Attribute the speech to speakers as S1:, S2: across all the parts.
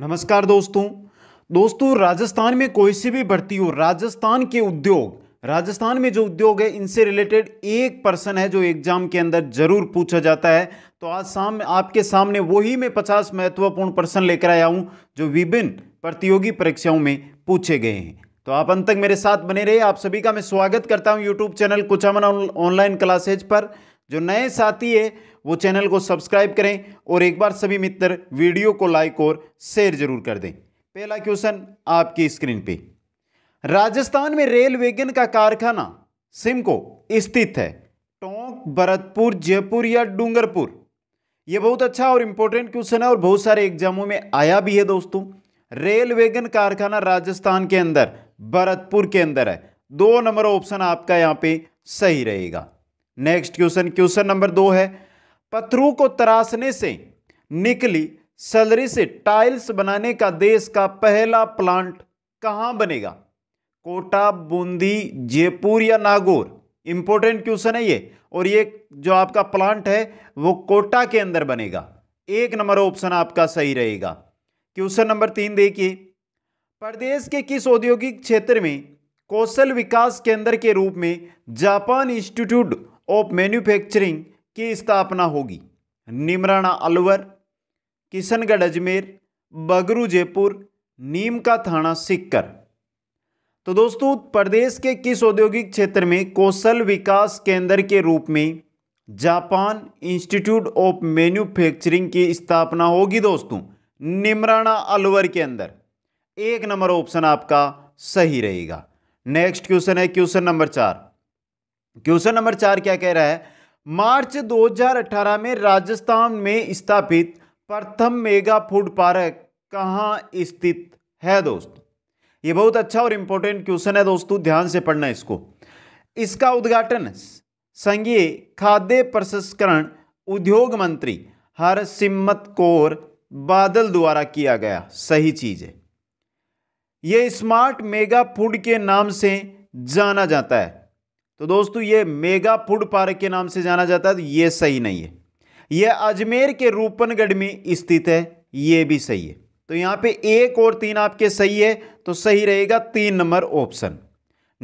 S1: नमस्कार दोस्तों दोस्तों राजस्थान में कोई सी भी भर्ती हो राजस्थान के उद्योग राजस्थान में जो उद्योग है इनसे रिलेटेड एक पर्सन है जो एग्जाम के अंदर जरूर पूछा जाता है तो आज शाम आपके सामने वही मैं पचास महत्वपूर्ण पर्सन लेकर आया हूँ जो विभिन्न प्रतियोगी परीक्षाओं में पूछे गए हैं तो आप अंत तक मेरे साथ बने रहे आप सभी का मैं स्वागत करता हूँ YouTube channel Kuchaman online classes पर जो नए साथी है वो चैनल को सब्सक्राइब करें और एक बार सभी मित्र वीडियो को लाइक और शेयर जरूर कर दें पहला क्वेश्चन आपकी स्क्रीन पे राजस्थान में रेल वेगन का कारखाना सिमको स्थित है टोंक भरतपुर जयपुर या डूंगरपुर यह बहुत अच्छा और इंपॉर्टेंट क्वेश्चन है और बहुत सारे एग्जामों में आया भी है दोस्तों रेल वेगन कारखाना राजस्थान के अंदर भरतपुर के अंदर है दो नंबर ऑप्शन आपका यहाँ पे सही रहेगा नेक्स्ट क्वेश्चन क्वेश्चन नंबर दो है पत्थरों को तराशने से निकली सलरी से टाइल्स बनाने का देश का पहला प्लांट कहां बनेगा कोटा बूंदी जयपुर या नागौर इंपॉर्टेंट क्वेश्चन है ये और ये जो आपका प्लांट है वो कोटा के अंदर बनेगा एक नंबर ऑप्शन आपका सही रहेगा क्वेश्चन नंबर तीन देखिए प्रदेश के किस औद्योगिक क्षेत्र में कौशल विकास केंद्र के रूप में जापान इंस्टीट्यूट ऑफ मैन्युफैक्चरिंग की स्थापना होगी निमराना अलवर किशनगढ़ अजमेर बगरू जयपुर नीम का थाना सिक्कर तो दोस्तों प्रदेश के किस औद्योगिक क्षेत्र में कौशल विकास केंद्र के रूप में जापान इंस्टीट्यूट ऑफ मैन्युफैक्चरिंग की स्थापना होगी दोस्तों निमराना अलवर के अंदर एक नंबर ऑप्शन आपका सही रहेगा नेक्स्ट क्वेश्चन है क्वेश्चन नंबर चार क्वेश्चन नंबर चार क्या कह रहा है मार्च 2018 में राजस्थान में स्थापित प्रथम मेगा फूड पार्क कहाँ स्थित है दोस्त ये बहुत अच्छा और इंपॉर्टेंट क्वेश्चन है दोस्तों ध्यान से पढ़ना इसको इसका उद्घाटन संघीय खाद्य प्रसंस्करण उद्योग मंत्री हरसिमत कौर बादल द्वारा किया गया सही चीज है यह स्मार्ट मेगा फूड के नाम से जाना जाता है तो दोस्तों ये मेगा फूड पार्क के नाम से जाना जाता है तो ये सही नहीं है यह अजमेर के रूपनगढ़ में स्थित है ये भी सही है तो यहाँ पे एक और तीन आपके सही है तो सही रहेगा तीन नंबर ऑप्शन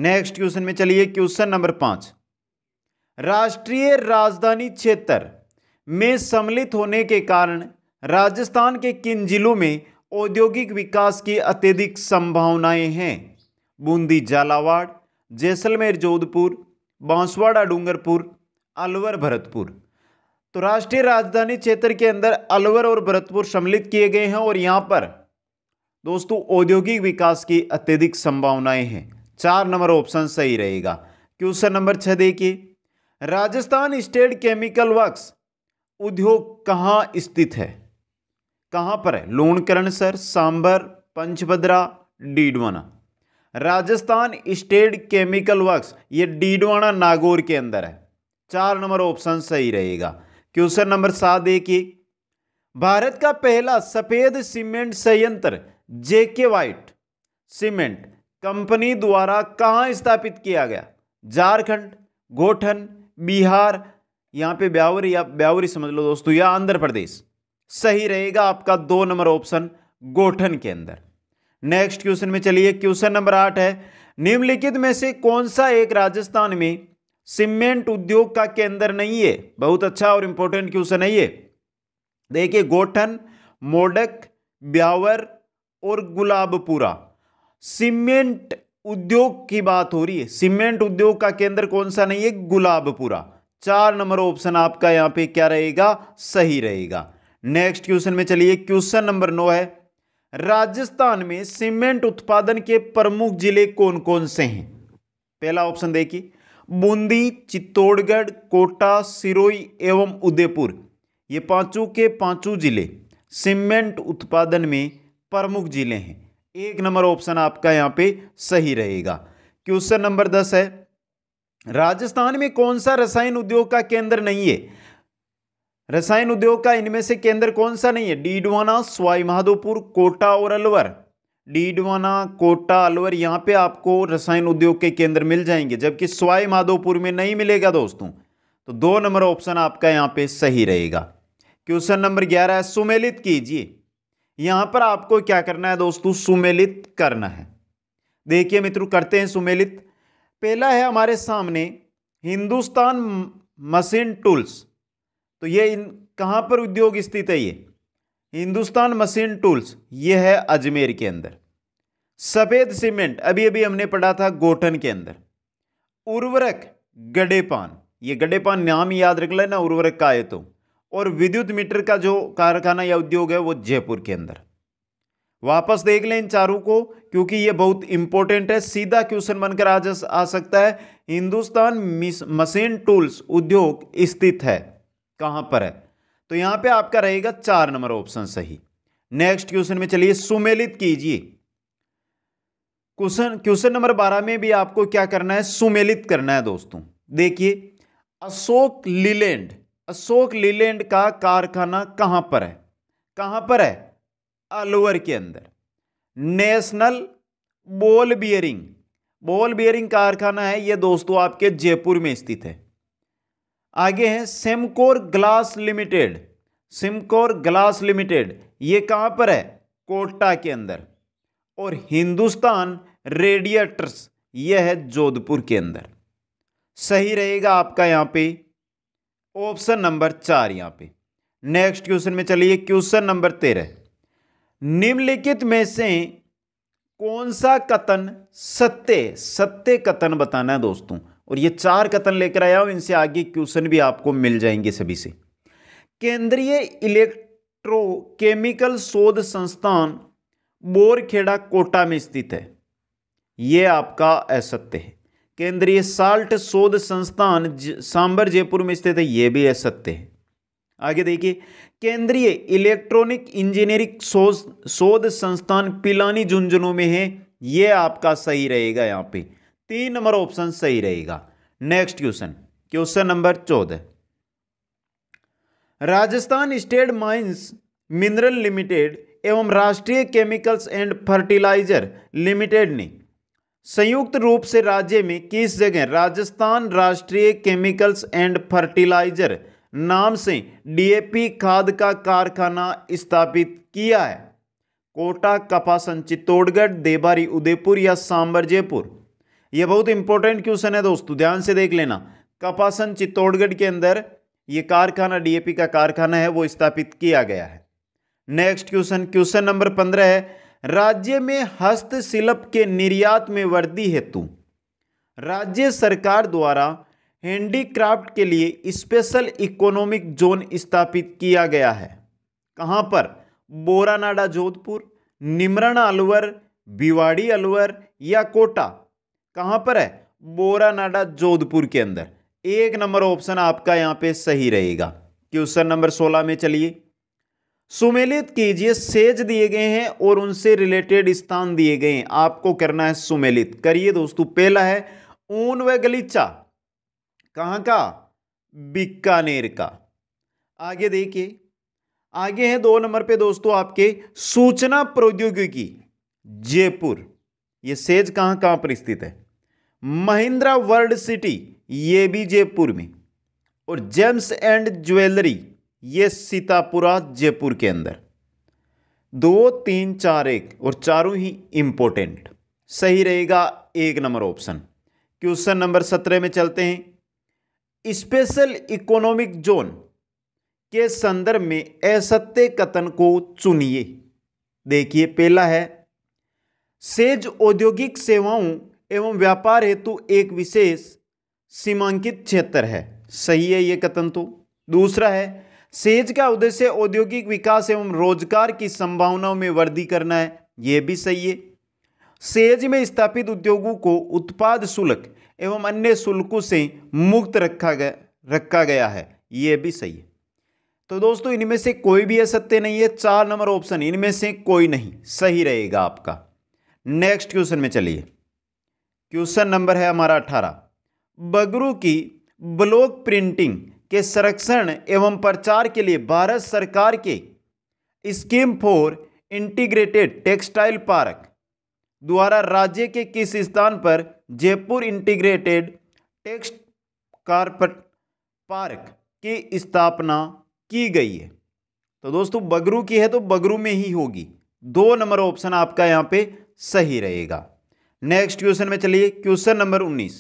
S1: नेक्स्ट क्वेश्चन में चलिए क्वेश्चन नंबर पाँच राष्ट्रीय राजधानी क्षेत्र में सम्मिलित होने के कारण राजस्थान के किन जिलों में औद्योगिक विकास की अत्यधिक संभावनाएं हैं बूंदी झालावाड़ जैसलमेर जोधपुर बांसवाड़ा डूंगरपुर अलवर भरतपुर तो राष्ट्रीय राजधानी क्षेत्र के अंदर अलवर और भरतपुर सम्मिलित किए गए हैं और यहाँ पर दोस्तों औद्योगिक विकास की अत्यधिक संभावनाएं हैं चार नंबर ऑप्शन सही रहेगा क्वेश्चन नंबर छः देखिए राजस्थान स्टेट केमिकल वर्क्स उद्योग कहाँ स्थित है कहाँ पर है Lunkaransar Sambhar Pachpadra Didwana Rajasthan state chemical works ये डीडवाना नागौर के अंदर है चार नंबर ऑप्शन सही रहेगा क्वेश्चन नंबर सात देखिए भारत का पहला सफेद सीमेंट संयंत्र जेके वाइट सीमेंट कंपनी द्वारा कहाँ स्थापित किया गया झारखंड गोठन बिहार यहाँ पे ब्यावरी या ब्यावरी समझ लो दोस्तों या आंध्र प्रदेश सही रहेगा आपका दो नंबर ऑप्शन गोठन के अंदर नेक्स्ट क्वेश्चन में चलिए क्वेश्चन नंबर आठ है निम्नलिखित में से कौन सा एक राजस्थान में सीमेंट उद्योग का केंद्र नहीं है बहुत अच्छा और इंपॉर्टेंट क्वेश्चन है ये देखिए गोठन मोडक ब्यावर और गुलाबपुरा सीमेंट उद्योग की बात हो रही है सीमेंट उद्योग का केंद्र कौन सा नहीं है गुलाबपुरा चार नंबर ऑप्शन आपका यहां पे क्या रहेगा सही रहेगा नेक्स्ट क्वेश्चन में चलिए क्वेश्चन नंबर नौ है राजस्थान में सीमेंट उत्पादन के प्रमुख जिले कौन कौन से हैं पहला ऑप्शन देखिए बूंदी चित्तौड़गढ़ कोटा सिरोई एवं उदयपुर ये पांचों के पांचों जिले सीमेंट उत्पादन में प्रमुख जिले हैं एक नंबर ऑप्शन आपका यहां पे सही रहेगा क्वेश्चन नंबर दस है राजस्थान में कौन सा रसायन उद्योग का केंद्र नहीं है रसायन उद्योग का इनमें से केंद्र कौन सा नहीं है डीडवाना स्वाई महादोपुर कोटा और अलवर डीडवाना कोटा अलवर यहाँ पे आपको रसायन उद्योग के केंद्र मिल जाएंगे जबकि स्वाई माधोपुर में नहीं मिलेगा दोस्तों तो दो नंबर ऑप्शन आपका यहाँ पे सही रहेगा क्वेश्चन नंबर ग्यारह सुमेलित कीजिए यहाँ पर आपको क्या करना है दोस्तों सुमेलित करना है देखिए मित्रों करते हैं सुमेलित पहला है हमारे सामने हिंदुस्तान मशीन टूल्स तो ये इन कहाँ पर उद्योग स्थित है ये हिंदुस्तान मशीन टूल्स ये है अजमेर के अंदर सफ़ेद सीमेंट अभी अभी हमने पढ़ा था गोठन के अंदर उर्वरक गडेपान ये गडेपान नाम याद रख लेना उर्वरक का है तो और विद्युत मीटर का जो कारखाना या उद्योग है वो जयपुर के अंदर वापस देख लें इन चारों को क्योंकि ये बहुत इंपॉर्टेंट है सीधा क्वेश्चन बनकर आज आ सकता है हिंदुस्तान मशीन टूल्स उद्योग स्थित है कहां पर है तो यहां पे आपका रहेगा चार नंबर ऑप्शन सही नेक्स्ट क्वेश्चन में चलिए सुमेलित कीजिए क्वेश्चन क्वेश्चन नंबर बारह में भी आपको क्या करना है सुमेलित करना है दोस्तों देखिए अशोक लीलैंड अशोक लीलैंड का कारखाना कहां पर है कहां पर है अलवर के अंदर national ball bearing ball bearing कारखाना है यह दोस्तों आपके जयपुर में स्थित है आगे है Semcor glass limited Simcor glass limited ये कहाँ पर है कोटा के अंदर और हिंदुस्तान रेडिएटर्स यह है जोधपुर के अंदर सही रहेगा आपका यहाँ पे ऑप्शन नंबर चार यहाँ पे नेक्स्ट क्वेश्चन में चलिए क्वेश्चन नंबर तेरह निम्नलिखित में से कौन सा कथन सत्य सत्य कथन बताना है दोस्तों और ये चार कथन लेकर आया हूँ इनसे आगे क्वेश्चन भी आपको मिल जाएंगे सभी से केंद्रीय इलेक्ट्रोकेमिकल शोध संस्थान बोरखेड़ा कोटा में स्थित है ये आपका असत्य है केंद्रीय साल्ट शोध संस्थान सांबर जयपुर में स्थित है यह भी असत्य है आगे देखिए केंद्रीय इलेक्ट्रॉनिक इंजीनियरिंग शोध संस्थान पिलानी झुंझुनू में है यह आपका सही रहेगा यहां पे तीन नंबर ऑप्शन सही रहेगा नेक्स्ट क्वेश्चन क्वेश्चन नंबर चौदह Rajasthan state mines mineral limited एवं राष्ट्रीय केमिकल्स एंड फर्टिलाइजर लिमिटेड ने संयुक्त रूप से राज्य में किस जगह राजस्थान राष्ट्रीय केमिकल्स एंड फर्टिलाइजर नाम से डीएपी खाद का कारखाना स्थापित किया है कोटा कपासन चित्तौड़गढ़ देबारी उदयपुर या सांबर जयपुर ये बहुत इंपॉर्टेंट क्वेश्चन है दोस्तों ध्यान से देख लेना कपासन चित्तौड़गढ़ के अंदर ये कारखाना डीएपी का कारखाना है वो स्थापित किया गया है नेक्स्ट क्वेश्चन क्वेश्चन नंबर पंद्रह है राज्य में हस्तशिल्प के निर्यात में वृद्धि हेतु राज्य सरकार द्वारा हैंडीक्राफ्ट के लिए स्पेशल इकोनॉमिक जोन स्थापित किया गया है कहाँ पर बोरानाडा जोधपुर निमरण अलवर भिवाड़ी अलवर या कोटा कहाँ पर है बोरा नाडा जोधपुर के अंदर एक नंबर ऑप्शन आपका यहाँ पे सही रहेगा क्वेश्चन नंबर सोलह में चलिए सुमेलित कीजिए सेज दिए गए हैं और उनसे रिलेटेड स्थान दिए गए हैं आपको करना है सुमेलित करिए दोस्तों पहला है ऊन व गलीचा कहाँ का बीकानेर का आगे देखिए आगे है दो नंबर पे दोस्तों आपके सूचना प्रौद्योगिकी जयपुर ये सेज कहाँ कहाँ पर स्थित है महिंद्रा वर्ल्ड सिटी ये भी जयपुर में और जेम्स एंड ज्वेलरी ये सीतापुरा जयपुर के अंदर दो तीन चार एक और चारों ही इम्पोर्टेंट सही रहेगा एक नंबर ऑप्शन क्वेश्चन नंबर सत्रह में चलते हैं स्पेशल इकोनॉमिक जोन के संदर्भ में असत्य कथन को चुनिए देखिए पहला है सेज औद्योगिक सेवाओं एवं व्यापार हेतु एक विशेष सीमांकित क्षेत्र है सही है ये कथन तो दूसरा है सेज का उद्देश्य औद्योगिक विकास एवं रोजगार की संभावनाओं में वृद्धि करना है ये भी सही है सेज में स्थापित उद्योगों को उत्पाद शुल्क एवं अन्य शुल्कों से मुक्त रखा गया रखा गया है ये भी सही है तो दोस्तों इनमें से कोई भी असत्य नहीं है चार नंबर ऑप्शन इनमें से कोई नहीं सही रहेगा आपका नेक्स्ट क्वेश्चन में चलिए क्वेश्चन नंबर है हमारा अठारह बगरू की ब्लॉक प्रिंटिंग के संरक्षण एवं प्रचार के लिए भारत सरकार के scheme for integrated textile park द्वारा राज्य के किस स्थान पर Jaipur integrated text carpet park की स्थापना की गई है तो दोस्तों बगरू की है तो बगरू में ही होगी दो नंबर ऑप्शन आपका यहाँ पे सही रहेगा नेक्स्ट क्वेश्चन में चलिए क्वेश्चन नंबर 19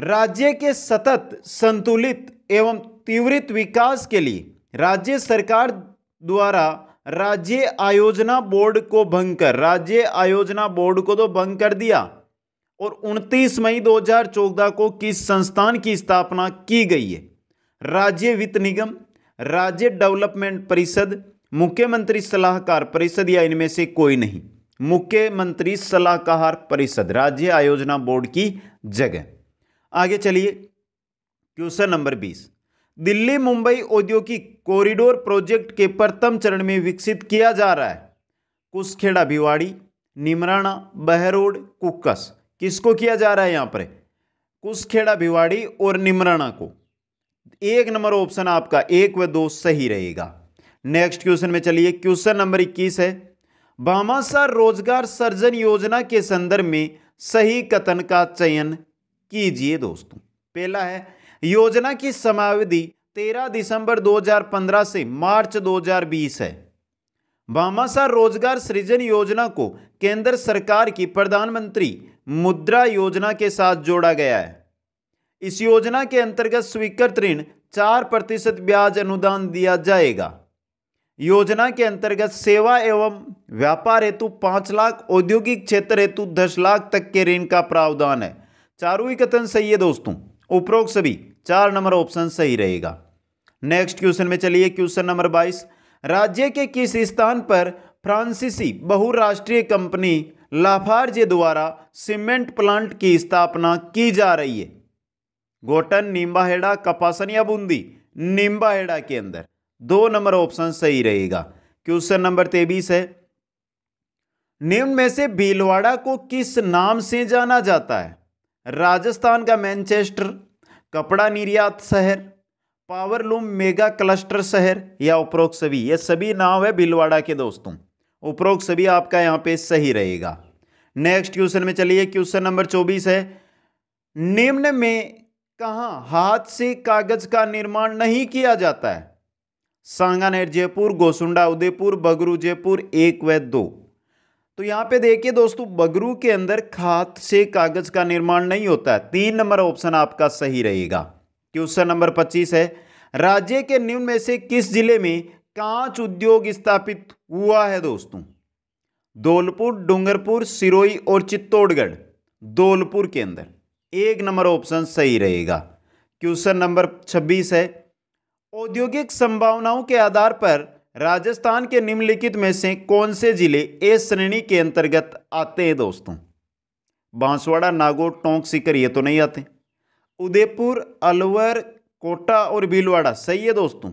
S1: राज्य के सतत संतुलित एवं तीव्रित विकास के लिए राज्य सरकार द्वारा राज्य आयोजना बोर्ड को भंग कर राज्य आयोजना बोर्ड को तो भंग कर दिया और 29 मई 2014 को किस संस्थान की स्थापना की गई है राज्य वित्त निगम राज्य डेवलपमेंट परिषद मुख्यमंत्री सलाहकार परिषद या इनमें से कोई नहीं मुख्यमंत्री सलाहकार परिषद राज्य आयोजना बोर्ड की जगह आगे चलिए क्वेश्चन नंबर बीस दिल्ली मुंबई औद्योगिक कॉरिडोर प्रोजेक्ट के प्रथम चरण में विकसित किया जा रहा है कुसखेड़ा भिवाड़ी निमराना बहरोड कुकस किसको किया जा रहा है यहां पर कुसखेड़ा भिवाड़ी और निमराना को एक नंबर ऑप्शन आपका एक व दो सही रहेगा नेक्स्ट क्वेश्चन में चलिए क्वेश्चन नंबर इक्कीस है भामाशाह रोजगार सर्जन योजना के संदर्भ में सही कथन का चयन कीजिए दोस्तों पहला है योजना की समावधि 13 दिसंबर 2015 से मार्च 2020 है भामाशाह रोजगार सृजन योजना को केंद्र सरकार की प्रधानमंत्री मुद्रा योजना के साथ जोड़ा गया है इस योजना के अंतर्गत स्वीकृत ऋण चार प्रतिशत ब्याज अनुदान दिया जाएगा योजना के अंतर्गत सेवा एवं व्यापार हेतु पाँच लाख औद्योगिक क्षेत्र हेतु दस लाख तक के ऋण का प्रावधान है चारों ही कथन सही है दोस्तों उपरोक्त सभी चार नंबर ऑप्शन सही रहेगा नेक्स्ट क्वेश्चन में चलिए क्वेश्चन नंबर बाईस राज्य के किस स्थान पर फ्रांसीसी बहुराष्ट्रीय कंपनी लाफार्जे द्वारा सीमेंट प्लांट की स्थापना की जा रही है गोटन निम्बाहेड़ा कपासन या बूंदी निम्बाहेड़ा के अंदर दो नंबर ऑप्शन सही रहेगा क्वेश्चन नंबर तेबीस है निम्न में से भीलवाड़ा को किस नाम से जाना जाता है राजस्थान का मैनचेस्टर कपड़ा निर्यात शहर पावरलूम मेगा क्लस्टर शहर या उपरोक्त सभी ये सभी नाम है भीलवाड़ा के दोस्तों उपरोक्त सभी आपका यहाँ पे सही रहेगा नेक्स्ट क्वेश्चन में चलिए क्वेश्चन नंबर चौबीस है निम्न में कहा हाथ से कागज का निर्माण नहीं किया जाता है सांगानेर जयपुर गोसुंडा उदयपुर बगरू जयपुर एक व दो तो यहाँ पे देखिए दोस्तों बगरू के अंदर खाद से कागज का निर्माण नहीं होता है तीन नंबर ऑप्शन आपका सही रहेगा क्वेश्चन नंबर पच्चीस है राज्य के निम्न में से किस जिले में कांच उद्योग स्थापित हुआ है दोस्तों धौलपुर डूंगरपुर सिरोई और चित्तौड़गढ़ धौलपुर के अंदर एक नंबर ऑप्शन सही रहेगा क्वेश्चन नंबर छब्बीस है औद्योगिक संभावनाओं के आधार पर राजस्थान के निम्नलिखित में से कौन से जिले ए श्रेणी के अंतर्गत आते हैं दोस्तों बांसवाड़ा नागौर टोंक सीकर ये तो नहीं आते उदयपुर अलवर कोटा और भीलवाड़ा सही है दोस्तों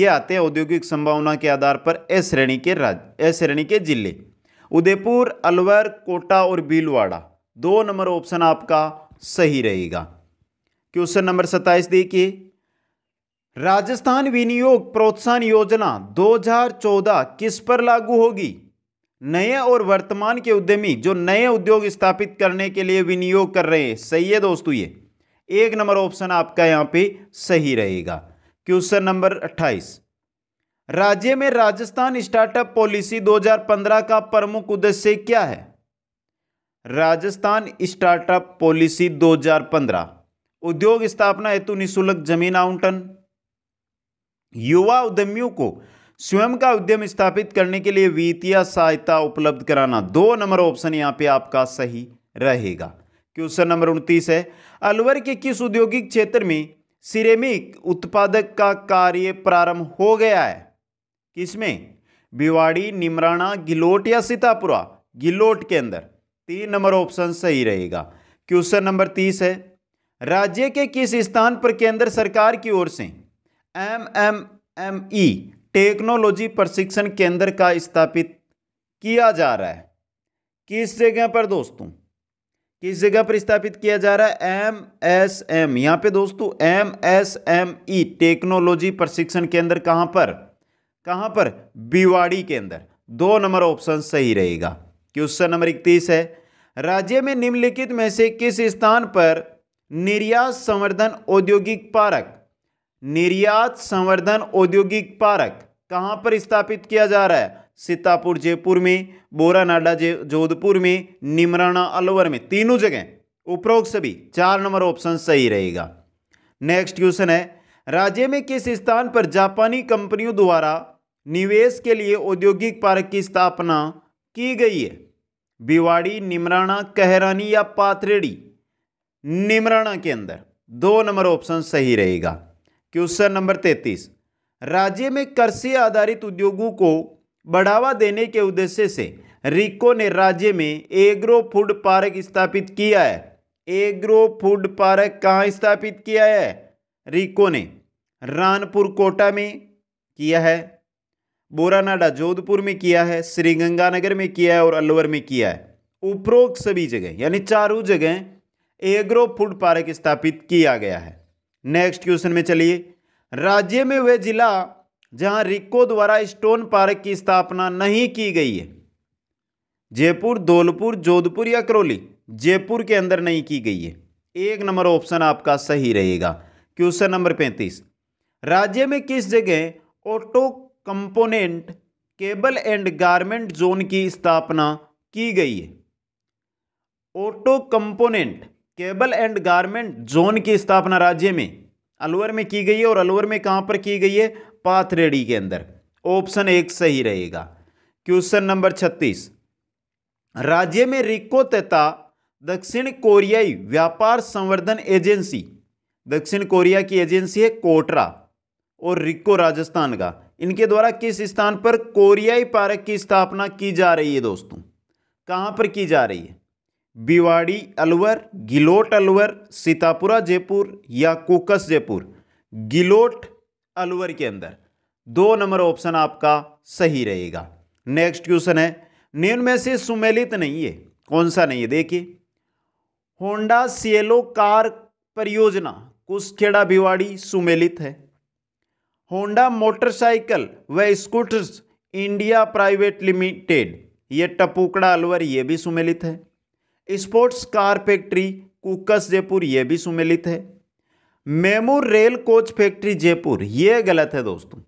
S1: ये आते हैं औद्योगिक संभावना के आधार पर ए श्रेणी के राज्य ए श्रेणी के जिले उदयपुर अलवर कोटा और भीलवाड़ा दो नंबर ऑप्शन आपका सही रहेगा क्वेश्चन नंबर सत्ताईस देखिए राजस्थान विनियोग प्रोत्साहन योजना 2014 किस पर लागू होगी नए और वर्तमान के उद्यमी जो नए उद्योग स्थापित करने के लिए विनियोग कर रहे हैं सही है दोस्तों ये एक नंबर ऑप्शन आपका यहाँ पे सही रहेगा क्वेश्चन नंबर 28 राज्य में राजस्थान स्टार्टअप पॉलिसी 2015 का प्रमुख उद्देश्य क्या है राजस्थान स्टार्टअप पॉलिसी 2015 उद्योग स्थापना हेतु निःशुल्क जमीन आवंटन युवा उद्यमियों को स्वयं का उद्यम स्थापित करने के लिए वित्तीय सहायता उपलब्ध कराना दो नंबर ऑप्शन यहाँ पे आपका सही रहेगा क्वेश्चन नंबर उनतीस है अलवर के किस औद्योगिक क्षेत्र में सिरेमिक उत्पादक का कार्य प्रारंभ हो गया है किसमें भिवाड़ी निमराना गिलोट या सीतापुरा गिलोट के अंदर तीन नंबर ऑप्शन सही रहेगा क्वेश्चन नंबर तीस है राज्य के किस स्थान पर केंद्र सरकार की ओर से M M M E technology प्रशिक्षण केंद्र का स्थापित किया जा रहा है किस जगह पर दोस्तों किस जगह पर स्थापित किया जा रहा है एम एस एम यहाँ पे दोस्तों M S M E technology प्रशिक्षण केंद्र कहाँ पर कहाँ पर बीवाड़ी के अंदर दो नंबर ऑप्शन सही रहेगा क्वेश्चन नंबर इकतीस है राज्य में निम्नलिखित में से किस स्थान पर निर्यात संवर्धन औद्योगिक पार्क निर्यात संवर्धन औद्योगिक पार्क कहाँ पर स्थापित किया जा रहा है सीतापुर जयपुर में बोरा बोरानाडा जोधपुर में निमराना अलवर में तीनों जगह उपरोक्त सभी चार नंबर ऑप्शन सही रहेगा नेक्स्ट क्वेश्चन है राज्य में किस स्थान पर जापानी कंपनियों द्वारा निवेश के लिए औद्योगिक पार्क की स्थापना की गई है बिवाड़ी निमराना कहरानी या पाथरेड़ी निमराना के अंदर दो नंबर ऑप्शन सही रहेगा क्वेश्चन नंबर तैतीस राज्य में कृषि आधारित उद्योगों को बढ़ावा देने के उद्देश्य से रिको ने राज्य में एग्रो फूड पार्क स्थापित किया है एग्रो फूड पार्क कहाँ स्थापित किया है रिको ने रानपुर कोटा में किया है बोरानाडा जोधपुर में किया है श्रीगंगानगर में किया है और अलवर में किया है उपरोक्त सभी जगह यानी चारों जगह एग्रो फूड पार्क स्थापित किया गया है नेक्स्ट क्वेश्चन में चलिए राज्य में वह जिला जहां रिक्को द्वारा स्टोन पार्क की स्थापना नहीं की गई है जयपुर धौलपुर जोधपुर या करौली जयपुर के अंदर नहीं की गई है एक नंबर ऑप्शन आपका सही रहेगा क्वेश्चन नंबर पैंतीस राज्य में किस जगह auto component cable and garment zone की स्थापना की गई है auto component cable and garment zone की स्थापना राज्य में अलवर में की गई है और अलवर में कहाँ पर की गई है पाथरेडी के अंदर ऑप्शन एक सही रहेगा क्वेश्चन नंबर छत्तीस राज्य में रिको तथा दक्षिण कोरियाई व्यापार संवर्धन एजेंसी दक्षिण कोरिया की एजेंसी है कोटरा और रिको राजस्थान का इनके द्वारा किस स्थान पर कोरियाई पार्क की स्थापना की जा रही है दोस्तों कहाँ पर की जा रही है बिवाड़ी अलवर गिलोट अलवर सीतापुरा जयपुर या कोकस जयपुर गिलोट अलवर के अंदर दो नंबर ऑप्शन आपका सही रहेगा नेक्स्ट क्वेश्चन है निम्न में से सुमेलित नहीं है कौन सा नहीं है देखिए होंडा सियलो कार परियोजना कुशखेड़ा भिवाड़ी सुमेलित है होंडा मोटरसाइकिल व स्कूटर्स इंडिया प्राइवेट लिमिटेड ये टपुकड़ा अलवर ये भी सुमेलित है sports car factory Kukas Jaipur ये भी सुमेलित है मेमूर रेल कोच फैक्ट्री जयपुर ये गलत है दोस्तों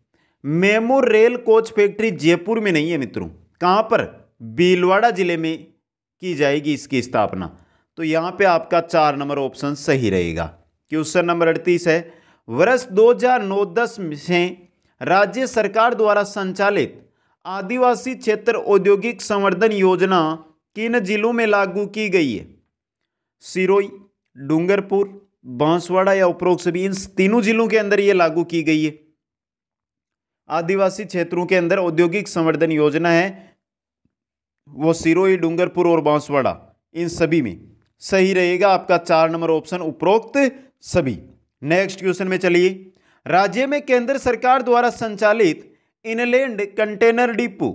S1: मेमूर रेल कोच फैक्ट्री जयपुर में नहीं है मित्रों कहाँ पर भीलवाड़ा जिले में की जाएगी इसकी स्थापना तो यहाँ पे आपका चार नंबर ऑप्शन सही रहेगा क्वेश्चन नंबर अड़तीस है वर्ष 2009-10 से राज्य सरकार द्वारा संचालित आदिवासी क्षेत्र औद्योगिक संवर्धन योजना किन जिलों में लागू की गई है सिरोई डूंगरपुर बांसवाड़ा या उपरोक्त सभी इन तीनों जिलों के अंदर ये लागू की गई है आदिवासी क्षेत्रों के अंदर औद्योगिक संवर्धन योजना है वो सिरोई डूंगरपुर और बांसवाड़ा इन सभी में सही रहेगा आपका चार नंबर ऑप्शन उपरोक्त सभी नेक्स्ट क्वेश्चन में चलिए राज्य में केंद्र सरकार द्वारा संचालित inland container depot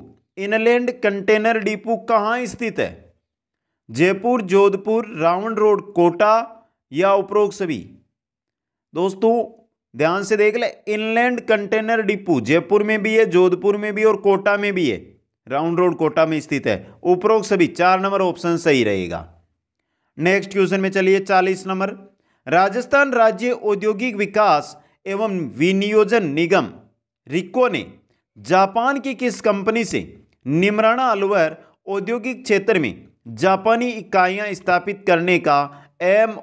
S1: inland container depot कहाँ स्थित है जयपुर जोधपुर रावण रोड कोटा या उपरोक्त सभी दोस्तों ध्यान से देख ले इनलैंड कंटेनर डिपो जयपुर में भी है जोधपुर में भी और कोटा में भी है राउंड रोड कोटा में स्थित है उपरोक्त सभी चार नंबर ऑप्शन सही रहेगा नेक्स्ट क्वेश्चन में चलिए चालीस नंबर राजस्थान राज्य औद्योगिक विकास एवं विनियोजन निगम रिको ने जापान की किस कंपनी से निमराना अलवर औद्योगिक क्षेत्र में जापानी इकाइयां स्थापित करने का एम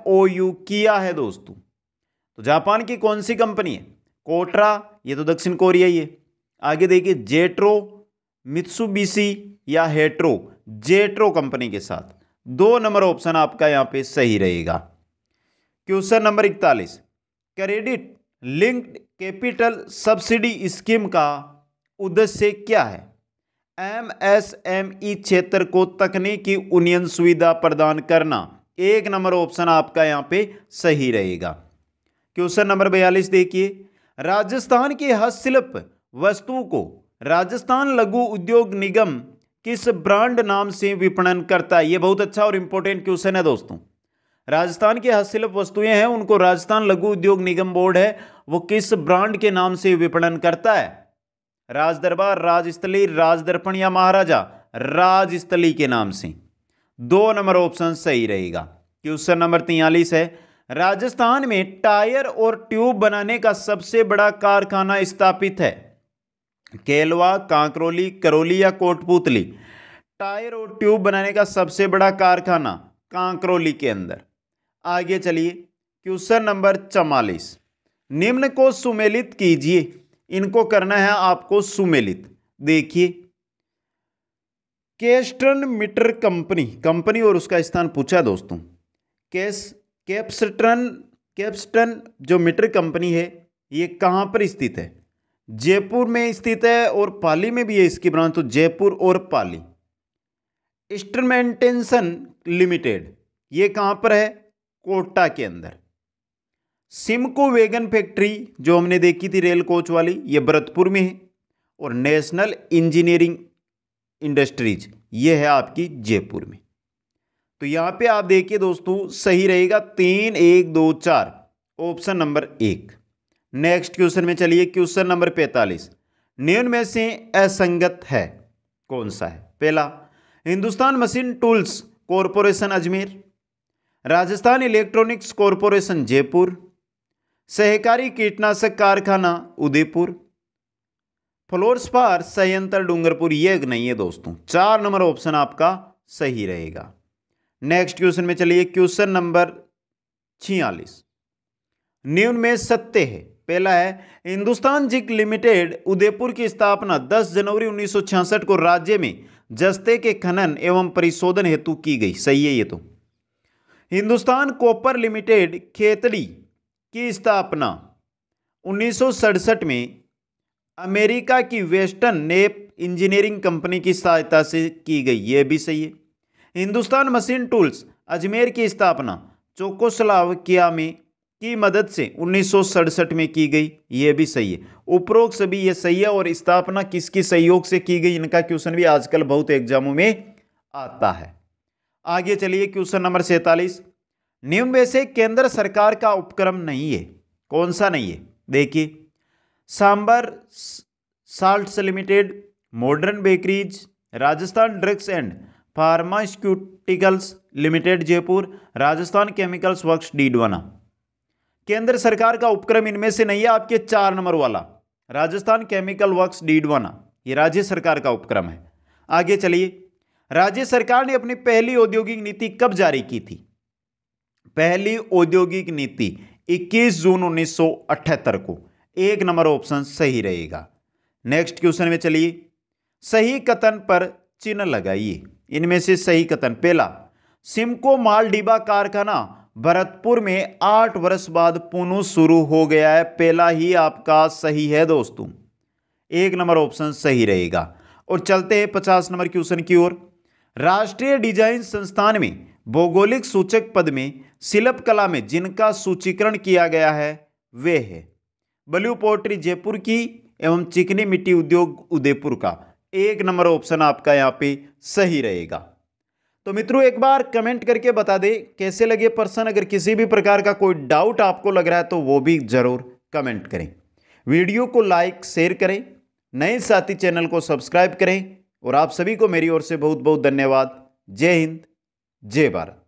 S1: किया है दोस्तों तो जापान की कौन सी कंपनी है कोटरा ये तो दक्षिण कोरिया ही है आगे देखिए जेट्रो मित्सुबिशी या हेट्रो जेट्रो कंपनी के साथ दो नंबर ऑप्शन आपका यहाँ पे सही रहेगा क्वेश्चन नंबर इकतालीस credit linked capital subsidy scheme का उद्देश्य क्या है एमएसएमई e क्षेत्र को तकनीकी उन्नयन सुविधा प्रदान करना एक नंबर ऑप्शन आपका यहाँ पे सही रहेगा क्वेश्चन नंबर बयालीस देखिए राजस्थान के हस्तशिल्प वस्तुओं को राजस्थान लघु उद्योग निगम किस ब्रांड नाम से विपणन करता है ये बहुत अच्छा और इंपॉर्टेंट क्वेश्चन है दोस्तों राजस्थान के हस्तशिल्प वस्तुएं हैं उनको राजस्थान लघु उद्योग निगम बोर्ड है वो किस ब्रांड के नाम से विपणन करता है राजदरबार राजस्थली राजदर्पण या महाराजा राजस्थली के नाम से दो नंबर ऑप्शन सही रहेगा क्वेश्चन नंबर तियालीस है राजस्थान में टायर और ट्यूब बनाने का सबसे बड़ा कारखाना स्थापित है केलवा कांकरोली करौली या कोटपुतली टायर और ट्यूब बनाने का सबसे बड़ा कारखाना कांकरोली के अंदर आगे चलिए क्वेश्चन नंबर चवालीस निम्न को सुमेलित कीजिए इनको करना है आपको सुमेलित देखिए केस्टर्न मीटर कंपनी कंपनी और उसका स्थान पूछा दोस्तों केस कैप्सटन कैप्सटन जो मीटर कंपनी है ये कहाँ पर स्थित है जयपुर में स्थित है और पाली में भी है इसकी ब्रांच तो जयपुर और पाली इंस्ट्रमेंटेशन लिमिटेड ये कहाँ पर है कोटा के अंदर सिमको वेगन फैक्ट्री जो हमने देखी थी रेल कोच वाली ये भरतपुर में है और नेशनल इंजीनियरिंग इंडस्ट्रीज ये है आपकी जयपुर में तो यहाँ पे आप देखिए दोस्तों सही रहेगा तीन एक दो चार ऑप्शन नंबर एक नेक्स्ट क्वेश्चन में चलिए क्वेश्चन नंबर पैंतालीस निम्न में से असंगत है कौन सा है पहला Hindustan machine tools corporation Ajmer Rajasthan electronics corporation Jaipur सहकारी कीटनाशक कारखाना उदयपुर फ्लोर स्पार संयंत्र डूंगरपुर ये नहीं है दोस्तों चार नंबर ऑप्शन आपका सही रहेगा नेक्स्ट क्वेश्चन में चलिए क्वेश्चन नंबर छियालीस न्यून में सत्य है पहला है हिंदुस्तान जिक लिमिटेड उदयपुर की स्थापना 10 जनवरी 1966 को राज्य में जस्ते के खनन एवं परिशोधन हेतु की गई सही है ये तो हिंदुस्तान कॉपर लिमिटेड खेतड़ी की स्थापना उन्नीस में अमेरिका की वेस्टर्न नेप इंजीनियरिंग कंपनी की सहायता से की गई ये भी सही है हिंदुस्तान मशीन टूल्स अजमेर की स्थापना चोकोसलावकिया में की मदद से उन्नीस में की गई ये भी सही है उपरोक्त सभी ये सही है और स्थापना किसकी सहयोग से की गई इनका क्वेश्चन भी आजकल बहुत एग्जामों में आता है आगे चलिए क्वेश्चन नंबर सैंतालीस नियम से केंद्र सरकार का उपक्रम नहीं है कौन सा नहीं है देखिए Sambhar salt limited modern bakeries Rajasthan drugs and pharmaceuticals limited Jaipur Rajasthan chemicals works Didwana केंद्र सरकार का उपक्रम इनमें से नहीं है आपके चार नंबर वाला राजस्थान केमिकल वर्क्स डीडवाना ये राज्य सरकार का उपक्रम है आगे चलिए राज्य सरकार ने अपनी पहली औद्योगिक नीति कब जारी की थी पहली औद्योगिक नीति 21 जून उन्नीस को एक नंबर ऑप्शन सही रहेगा नेक्स्ट क्वेश्चन में चलिए सही कथन पर चिन्ह लगाइए इनमें से सही कथन पहला सिमको मालडीबा कारखाना भरतपुर में आठ वर्ष बाद पुनः शुरू हो गया है पहला ही आपका सही है दोस्तों एक नंबर ऑप्शन सही रहेगा और चलते हैं पचास नंबर क्वेश्चन की ओर राष्ट्रीय डिजाइन संस्थान में भौगोलिक सूचक पद में शिल्प कला में जिनका सूचीकरण किया गया है वे है ब्लू पोल्ट्री जयपुर की एवं चिकनी मिट्टी उद्योग उदयपुर का एक नंबर ऑप्शन आपका यहाँ पे सही रहेगा तो मित्रों एक बार कमेंट करके बता दे कैसे लगे पर्सन अगर किसी भी प्रकार का कोई डाउट आपको लग रहा है तो वो भी ज़रूर कमेंट करें वीडियो को लाइक शेयर करें नए साथी चैनल को सब्सक्राइब करें और आप सभी को मेरी ओर से बहुत बहुत धन्यवाद जय हिंद जय भारत